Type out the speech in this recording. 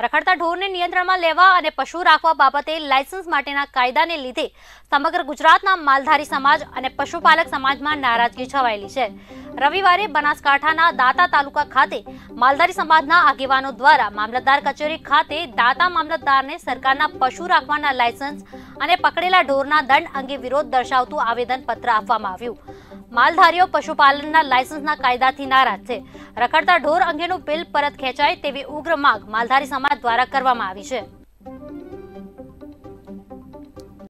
રખડતા ઢોરને નિયંત્રણમાં લેવા અને પશુ રાખવા બાબતે લાયસન્સ માટેના કાયદાને લીધે સમગ્ર ગુજરાતના માલધારી સમાજ અને પશુપાલક સમાજમાં નારાજગી છવાયેલી છે રવિવારે બનાસકાંઠાના દાતા તાલુકા ખાતે માલધારી સમાજના આગેવાનો દ્વારા મામલતદાર કચેરી ખાતે દાતા મામલતદારને સરકારના પશુ રાખવાના લાયસન્સ અને પકડેલા ઢોરના દંડ અંગે વિરોધ દર્શાવતું આવેદનપત્ર આપવામાં આવ્યું માલધારીઓ પશુપાલનના લાયસન્સના કાયદાથી નારાજ છે રખડતા ઢોર અંગેનું બિલ પરત ખેંચાય તેવી ઉગ્ર માંગ માલધારી સમાજ દ્વારા કરવામાં આવી છે